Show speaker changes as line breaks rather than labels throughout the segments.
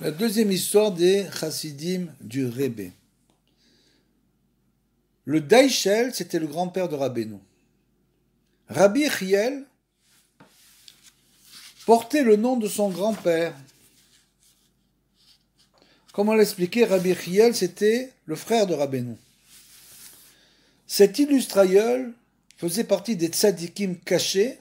La deuxième histoire des chassidim du Rebbe. Le Daïchel, c'était le grand-père de Rabbeinu. Rabbi Riel portait le nom de son grand-père. Comment l'expliquer Rabbi Riel, c'était le frère de Rabbeinu. Cet illustre aïeul faisait partie des tzadikim cachés,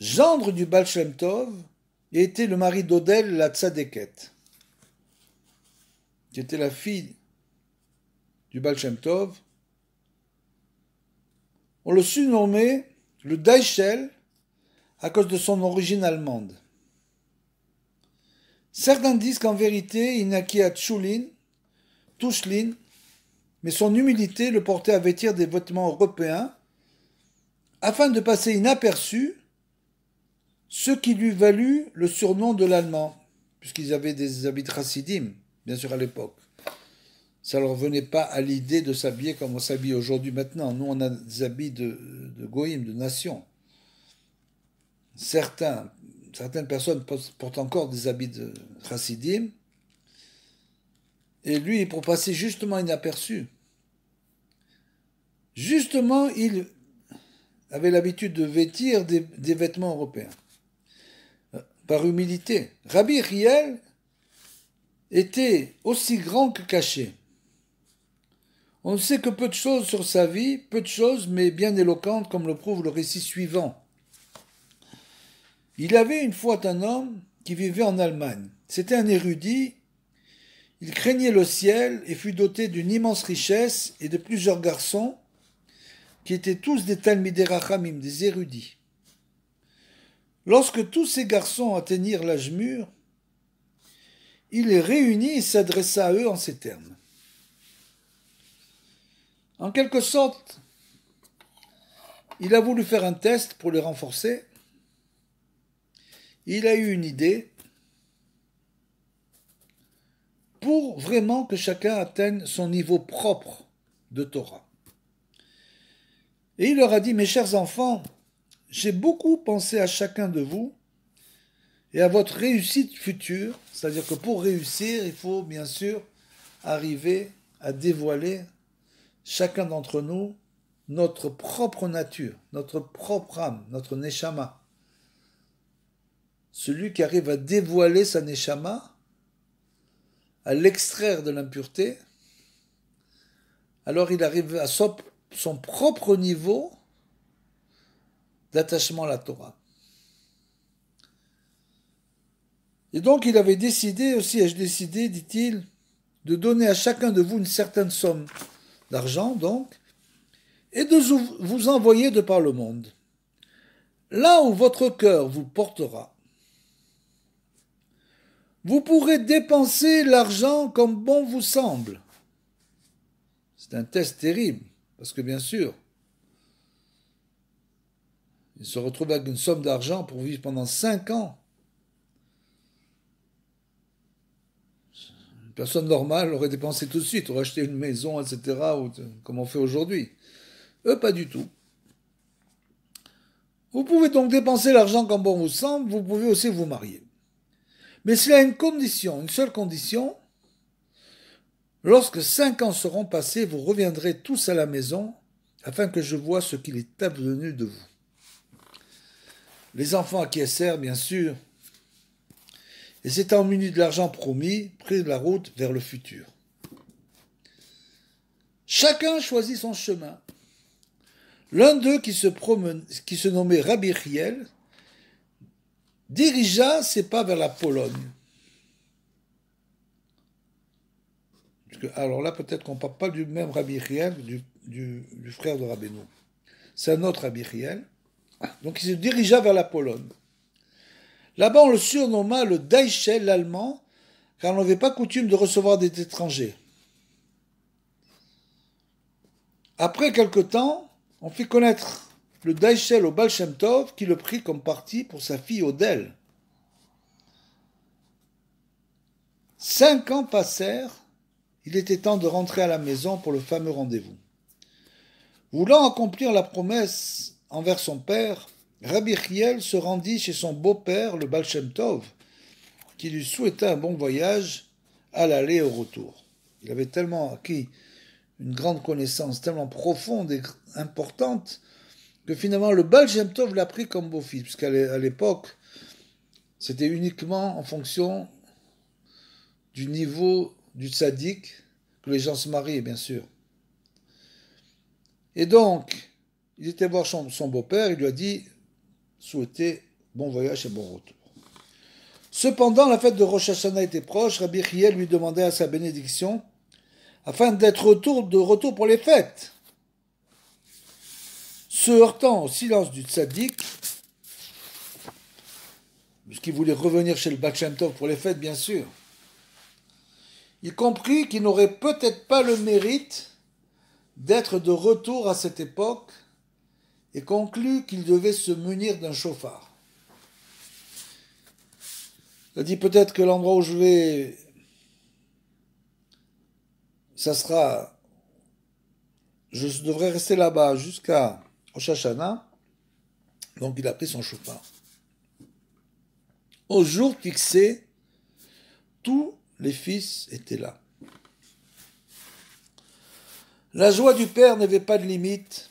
gendre du Baal Tov, et était le mari d'Odel, la tzadékette, qui était la fille du Balchemtov. On le surnommait le Daichel à cause de son origine allemande. Certains disent qu'en vérité, il naquit à Tchoulin, Touchlin, mais son humilité le portait à vêtir des vêtements européens afin de passer inaperçu ce qui lui valut le surnom de l'allemand, puisqu'ils avaient des habits racidim, bien sûr à l'époque. Ça ne leur venait pas à l'idée de s'habiller comme on s'habille aujourd'hui maintenant. Nous, on a des habits de, goïm, de nation. certaines personnes portent encore des habits de Et lui, pour passer justement inaperçu, justement, il avait l'habitude de vêtir des vêtements européens par humilité. Rabbi Riel était aussi grand que caché. On ne sait que peu de choses sur sa vie, peu de choses, mais bien éloquentes, comme le prouve le récit suivant. Il avait une fois un homme qui vivait en Allemagne. C'était un érudit. Il craignait le ciel et fut doté d'une immense richesse et de plusieurs garçons qui étaient tous des Talmidei Rachamim, des érudits. Lorsque tous ces garçons atteignirent l'âge mûr, il les réunit et s'adressa à eux en ces termes. En quelque sorte, il a voulu faire un test pour les renforcer. Il a eu une idée pour vraiment que chacun atteigne son niveau propre de Torah. Et il leur a dit, mes chers enfants, j'ai beaucoup pensé à chacun de vous et à votre réussite future. C'est-à-dire que pour réussir, il faut bien sûr arriver à dévoiler chacun d'entre nous notre propre nature, notre propre âme, notre neshama. Celui qui arrive à dévoiler sa neshama, à l'extraire de l'impureté, alors il arrive à son propre niveau d'attachement à la Torah. Et donc il avait décidé, aussi ai-je décidé, dit-il, de donner à chacun de vous une certaine somme d'argent, donc, et de vous envoyer de par le monde, là où votre cœur vous portera. Vous pourrez dépenser l'argent comme bon vous semble. C'est un test terrible, parce que bien sûr, il se retrouve avec une somme d'argent pour vivre pendant 5 ans. Une personne normale aurait dépensé tout de suite, aurait acheté une maison, etc., comme on fait aujourd'hui. Eux, pas du tout. Vous pouvez donc dépenser l'argent comme bon vous semble, vous pouvez aussi vous marier. Mais cela a une condition, une seule condition. Lorsque cinq ans seront passés, vous reviendrez tous à la maison afin que je voie ce qu'il est advenu de vous. Les enfants acquiescèrent, bien sûr, et s'étant munis de l'argent promis, prirent la route vers le futur. Chacun choisit son chemin. L'un d'eux, qui se, nommait Rabbi Riel, dirigea ses pas vers la Pologne. alors là, peut-être qu'on ne parle pas du même Rabbi Riel, du, frère de Rabbeinu. C'est un autre Rabbi Riel. Donc il se dirigea vers la Pologne. Là-bas, on le surnomma le Deichel allemand, car on n'avait pas coutume de recevoir des étrangers. Après quelque temps, on fit connaître le Daichel au Balshemtov, qui le prit comme parti pour sa fille Odelle. Cinq ans passèrent, il était temps de rentrer à la maison pour le fameux rendez-vous. Voulant accomplir la promesse envers son père, Rabbi Kiel se rendit chez son beau-père, le Baal Tov, qui lui souhaita un bon voyage à l'aller et au retour. Il avait tellement acquis une grande connaissance, tellement profonde et importante, que finalement le Balchemtov Tov l'a pris comme beau-fils, puisqu'à l'époque, c'était uniquement en fonction du niveau du tzaddik que les gens se mariaient, bien sûr. Et donc, il était voir son, beau-père, il lui a dit souhaiter bon voyage et bon retour. Cependant, la fête de Rosh Hashanah était proche, Rabbi Riel lui demandait à sa bénédiction afin d'être de retour pour les fêtes. Se heurtant au silence du tzaddik, puisqu'il voulait revenir chez le Bachemtov pour les fêtes, bien sûr, il comprit qu'il n'aurait peut-être pas le mérite d'être de retour à cette époque et conclut qu'il devait se munir d'un chauffard. Il a dit peut-être que l'endroit où je vais, ça sera, je devrais rester là-bas jusqu'à Oshachana. Donc il a pris son chauffard. Au jour fixé, tous les fils étaient là. La joie du Père n'avait pas de limite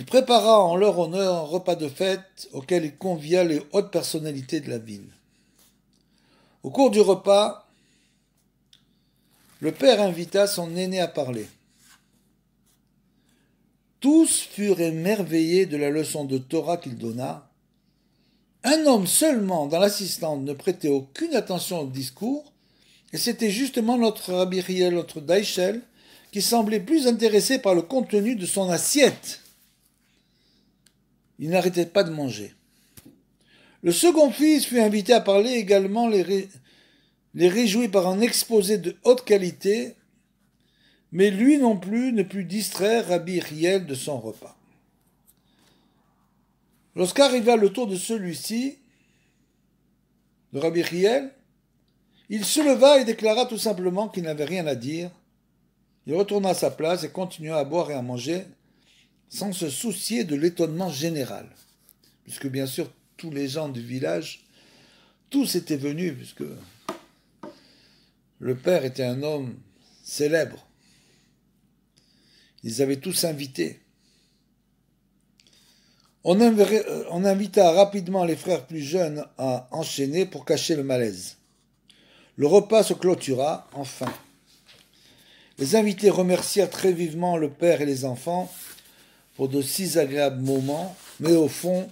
il prépara en leur honneur un repas de fête auquel il convia les hautes personnalités de la ville. Au cours du repas, le père invita son aîné à parler. Tous furent émerveillés de la leçon de Torah qu'il donna. Un homme seulement dans l'assistante ne prêtait aucune attention au discours, et c'était justement notre Rabbi Riel, notre Daïchel, qui semblait plus intéressé par le contenu de son assiette il n'arrêtait pas de manger. Le second fils fut invité à parler également les, réjouit par un exposé de haute qualité, mais lui non plus ne put distraire Rabbi Riel de son repas. Lorsqu'arriva le tour de celui-ci, de Rabbi Riel, il se leva et déclara tout simplement qu'il n'avait rien à dire. Il retourna à sa place et continua à boire et à manger sans se soucier de l'étonnement général, puisque bien sûr tous les gens du village, tous étaient venus, puisque le père était un homme célèbre. Ils avaient tous invité. On, euh, on invita rapidement les frères plus jeunes à enchaîner pour cacher le malaise. Le repas se clôtura enfin. Les invités remercièrent très vivement le père et les enfants de si agréables moments, mais au fond,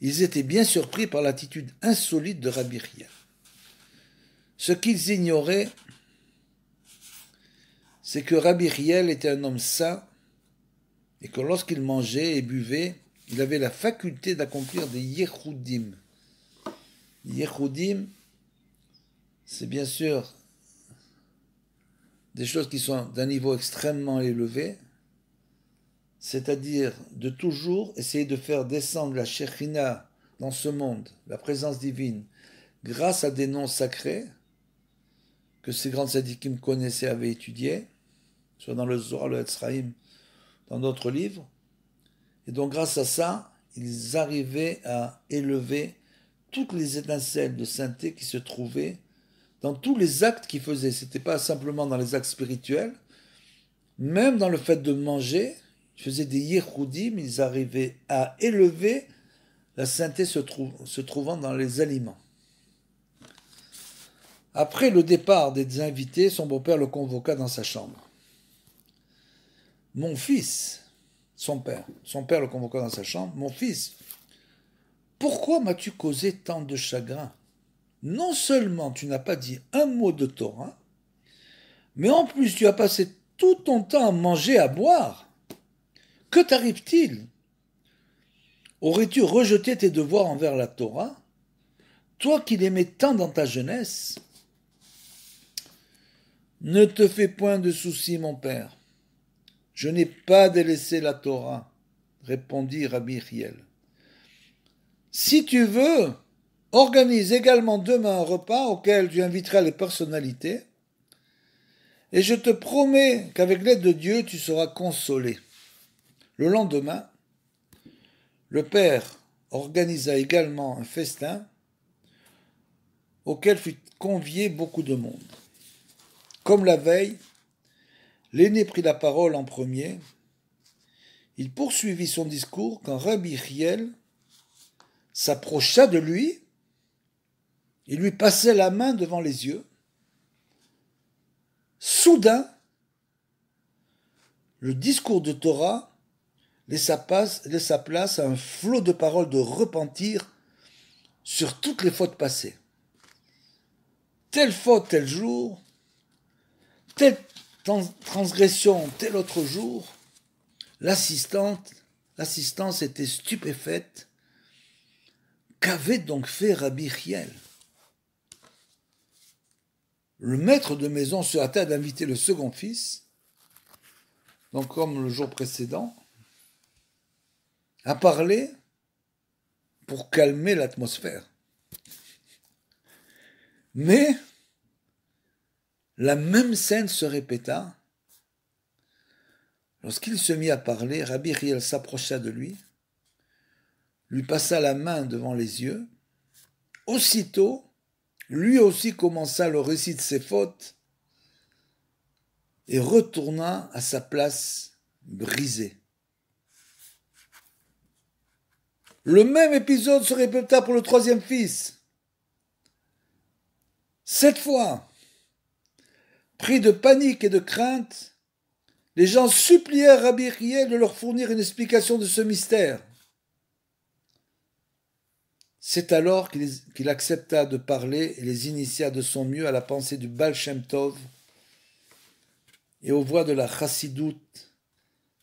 ils étaient bien surpris par l'attitude insolite de Rabbi Ce qu'ils ignoraient, c'est que Rabbi était un homme saint et que lorsqu'il mangeait et buvait, il avait la faculté d'accomplir des Yehudim. Yehudim, c'est bien sûr des choses qui sont d'un niveau extrêmement élevé, c'est-à-dire de toujours essayer de faire descendre la Shekhina dans ce monde, la présence divine, grâce à des noms sacrés que ces grands me connaissaient, avaient étudiés, soit dans le Zohar, le Hetzraïm, dans d'autres livres. Et donc grâce à ça, ils arrivaient à élever toutes les étincelles de sainteté qui se trouvaient dans tous les actes qu'ils faisaient. Ce n'était pas simplement dans les actes spirituels, même dans le fait de manger, ils faisaient des yéroudim, ils arrivaient à élever la sainteté se, se trouvant dans les aliments. Après le départ des invités, son beau-père le convoqua dans sa chambre. Mon fils, son père, son père le convoqua dans sa chambre, mon fils, pourquoi m'as-tu causé tant de chagrin Non seulement tu n'as pas dit un mot de Torah, mais en plus tu as passé tout ton temps à manger, à boire. Que t'arrive-t-il Aurais-tu rejeté tes devoirs envers la Torah Toi qui l'aimais tant dans ta jeunesse Ne te fais point de soucis, mon père. Je n'ai pas délaissé la Torah, répondit Rabbi Riel. Si tu veux, organise également demain un repas auquel tu inviteras les personnalités, et je te promets qu'avec l'aide de Dieu, tu seras consolé. Le lendemain, le père organisa également un festin auquel fut convié beaucoup de monde. Comme la veille, l'aîné prit la parole en premier. Il poursuivit son discours quand Rabbi Riel s'approcha de lui et lui passait la main devant les yeux. Soudain, le discours de Torah laissa, place à un flot de paroles de repentir sur toutes les fautes passées. Telle faute tel jour, telle transgression tel autre jour, l'assistante, l'assistance était stupéfaite. Qu'avait donc fait Rabbi Riel Le maître de maison se hâta d'inviter le second fils, donc comme le jour précédent, à parler pour calmer l'atmosphère. Mais la même scène se répéta. Lorsqu'il se mit à parler, Rabbi Riel s'approcha de lui, lui passa la main devant les yeux. Aussitôt, lui aussi commença le récit de ses fautes et retourna à sa place brisée. Le même épisode se répéta pour le troisième fils. Cette fois, pris de panique et de crainte, les gens supplièrent Rabbi Riel de leur fournir une explication de ce mystère. C'est alors qu'il accepta de parler et les initia de son mieux à la pensée du Baal Shem Tov et aux voies de la Chassidoute,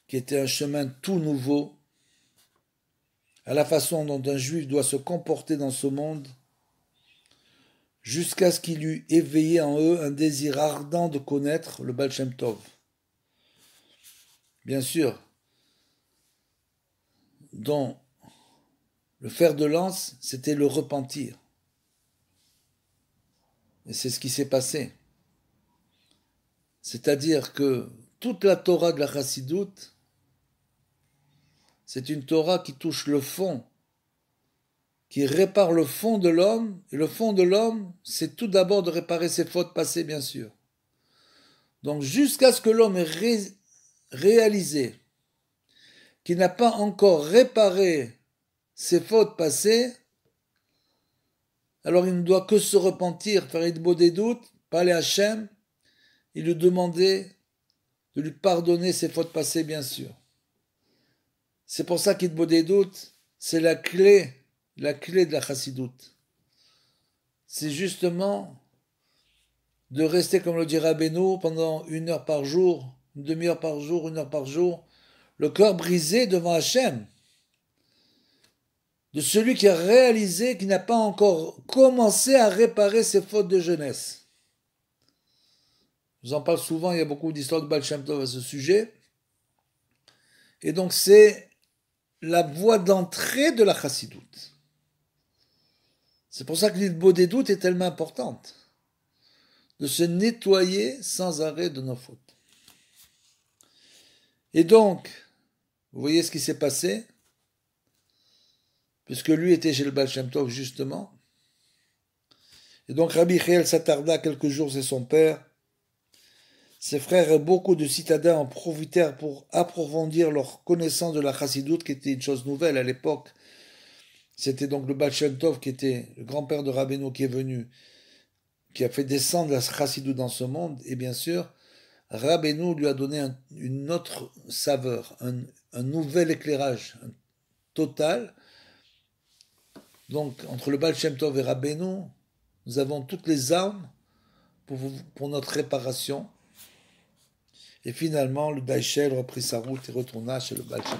qui était un chemin tout nouveau à la façon dont un juif doit se comporter dans ce monde, jusqu'à ce qu'il eût éveillé en eux un désir ardent de connaître le Baal Tov. Bien sûr, dont le fer de lance, c'était le repentir. Et c'est ce qui s'est passé. C'est-à-dire que toute la Torah de la Chassidoute c'est une Torah qui touche le fond, qui répare le fond de l'homme. Et le fond de l'homme, c'est tout d'abord de réparer ses fautes passées, bien sûr. Donc jusqu'à ce que l'homme ait réalisé qu'il n'a pas encore réparé ses fautes passées, alors il ne doit que se repentir, faire une beau des doutes, parler à Hachem, et lui demander de lui pardonner ses fautes passées, bien sûr. C'est pour ça des doutes. c'est la clé, la clé de la chassidoute. C'est justement de rester, comme le dira Beno, pendant une heure par jour, une demi-heure par jour, une heure par jour, le cœur brisé devant Hachem, de celui qui a réalisé, qui n'a pas encore commencé à réparer ses fautes de jeunesse. Je vous en parle souvent, il y a beaucoup d'histoires de Baal Shem Tov à ce sujet. Et donc c'est la voie d'entrée de la chassidoute. C'est pour ça que l'île des doutes est tellement importante, de se nettoyer sans arrêt de nos fautes. Et donc, vous voyez ce qui s'est passé, puisque lui était chez le justement. Et donc Rabbi Khael s'attarda quelques jours chez son père, ses frères et beaucoup de citadins en profitèrent pour approfondir leur connaissance de la chassidoute, qui était une chose nouvelle à l'époque. C'était donc le Balchentov qui était le grand-père de Rabbeinu qui est venu, qui a fait descendre la chassidoute dans ce monde. Et bien sûr, Rabbeinu lui a donné une autre saveur, un, nouvel éclairage total. Donc, entre le Baal et Rabbeinu, nous avons toutes les armes pour notre réparation. Et finalement, le Daishel reprit sa route et retourna chez le Balshem